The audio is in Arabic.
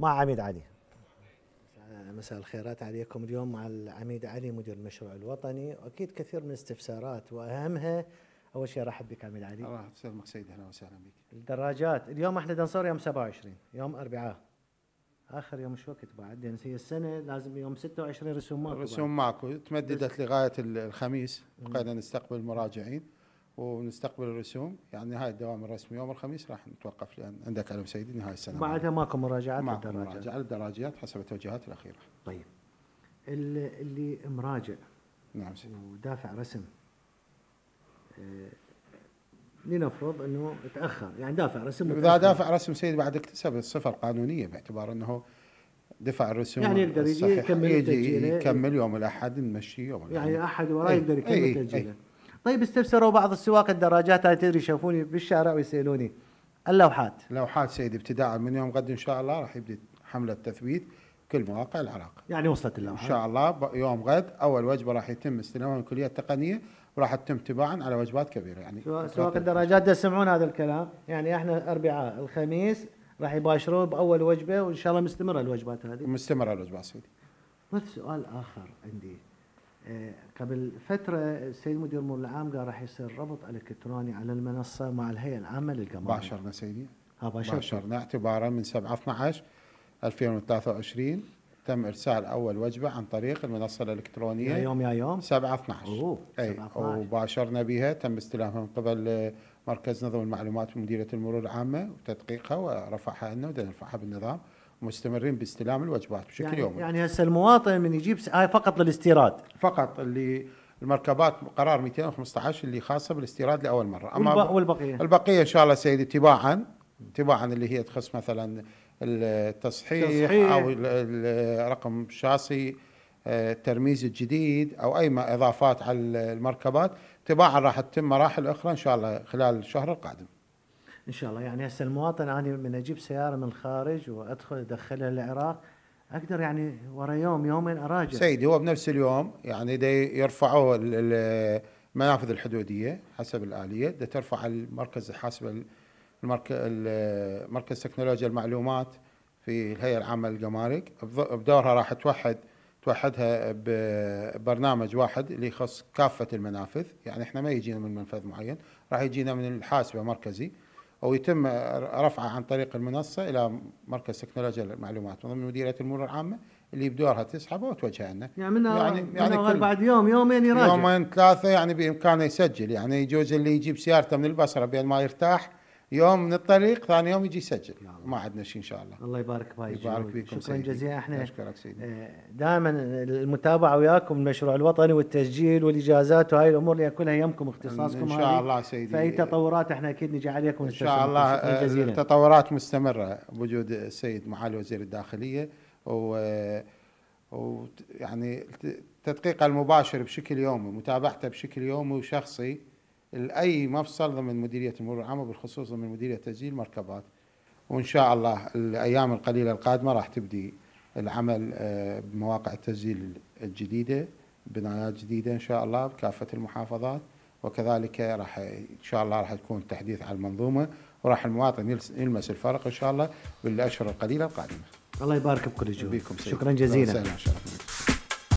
مع عميد علي مساء الخيرات عليكم اليوم مع العميد علي مدير المشروع الوطني واكيد كثير من الاستفسارات واهمها اول شيء ارحب بك عميد علي الله يسلمك سيدي اهلا وسهلا بك الدراجات اليوم احنا نصور يوم 27 يوم اربعاء اخر يوم شو وقت بعد يعني هي السنه لازم يوم 26 رسوم ماكو رسوم ماكو تمددت لغايه الخميس بقينا نستقبل المراجعين ونستقبل الرسوم يعني هاي الدوام الرسمي يوم الخميس راح نتوقف لان عندك علم سيدي نهايه السنه بعدها ماكو مراجعات ماكو مراجعه الدراجات حسب التوجيهات الاخيره طيب اللي مراجع نعم سيدي ودافع رسم آه، لنفرض انه تاخر يعني دافع رسم اذا دافع رسم سيدي بعد اكتسب الصفه القانونيه باعتبار انه دفع الرسوم يعني يقدر يجي يكمل يجي يكمل يوم الاحد نمشي يوم يعني الاحد يعني احد وراه إيه، يقدر يكمل إيه، إيه. تسجيله طيب استفسروا بعض السواق الدراجات هاي تدري شافوني بالشارع ويسالوني اللوحات لوحات سيدي ابتداء من يوم غد ان شاء الله راح يبدي حمله تثبيت كل مواقع العراق يعني وصلت اللوحات ان شاء الله يوم غد اول وجبه راح يتم استلامها من الكليه التقنيه وراح تتم تباعا على وجبات كبيره يعني سواق الدراجات يسمعون هذا الكلام يعني احنا الاربعاء الخميس راح يباشرون باول وجبه وان شاء الله مستمره الوجبات هذه مستمره الوجبات سيدي بس سؤال اخر عندي قبل فترة السيد مدير مول العام قال راح يصير ربط إلكتروني على المنصة مع الهيئة العامة للجمارك باشرنا سيدي آه، باشرنا باشرنا اعتبارا من 7 12 2023 تم ارسال اول وجبه عن طريق المنصه الالكترونيه يا يوم يا يوم 7 12 اوه 7 12 وباشرنا بها تم استلامها من قبل مركز نظم المعلومات بمديريه المرور العامه وتدقيقها ورفعها لنا ونرفعها بالنظام مستمرين باستلام الوجبات بشكل يعني يومي يعني هسه المواطن من يجيب هاي فقط للاستيراد فقط اللي المركبات قرار 215 اللي خاصه بالاستيراد لاول مره اما والبقيه البقيه ان شاء الله سيدي تباعا تباعا اللي هي تخص مثلا التصحيح, او رقم الشاصي آه، الترميز الجديد او اي اضافات على المركبات تباعا راح تتم مراحل اخرى ان شاء الله خلال الشهر القادم ان شاء الله يعني هسه المواطن انا من اجيب سياره من الخارج وادخل ادخلها للعراق اقدر يعني ورا يوم يومين اراجع سيدي هو بنفس اليوم يعني دي يرفعوا المنافذ الحدوديه حسب الاليه دي ترفع المركز حسب المركز مركز تكنولوجيا المعلومات في الهيئه العامه للجمارك بدورها راح توحد توحدها ببرنامج واحد اللي يخص كافه المنافذ يعني احنا ما يجينا من منفذ معين راح يجينا من الحاسبه مركزي او يتم رفعه عن طريق المنصه الى مركز تكنولوجيا المعلومات من مديريه المرور العامه اللي بدورها تسحبه وتوجهه لنا يعني من يعني, يعني من يعني كل بعد يوم يومين يراجع يومين ثلاثه يعني بامكانه يسجل يعني يجوز اللي يجيب سيارته من البصره بين ما يرتاح يوم من الطريق ثاني يوم يجي يسجل نعم. ما عندنا شيء ان شاء الله الله يبارك فيك يبارك فيكم شكرا جزيلا احنا اشكرك سيدي آه، دائما المتابعه وياكم المشروع الوطني والتسجيل والاجازات وهاي الامور اللي كلها يمكم اختصاصكم ان شاء الله سيدي فاي تطورات احنا اكيد نجي عليكم ان شاء الله التطورات آه، مستمره بوجود السيد معالي وزير الداخليه و ويعني تدقيقه المباشر بشكل يومي متابعته بشكل يومي وشخصي لاي مفصل ضمن مديريه المرور العامه بالخصوص ضمن مديريه تسجيل المركبات وان شاء الله الايام القليله القادمه راح تبدي العمل آه، بمواقع التسجيل الجديده بنايات جديده ان شاء الله بكافه المحافظات وكذلك راح ان شاء الله راح تكون تحديث على المنظومه وراح المواطن يلمس الفرق ان شاء الله بالاشهر القليله القادمه. الله يبارك بكل بيكم شكرا جزيلا.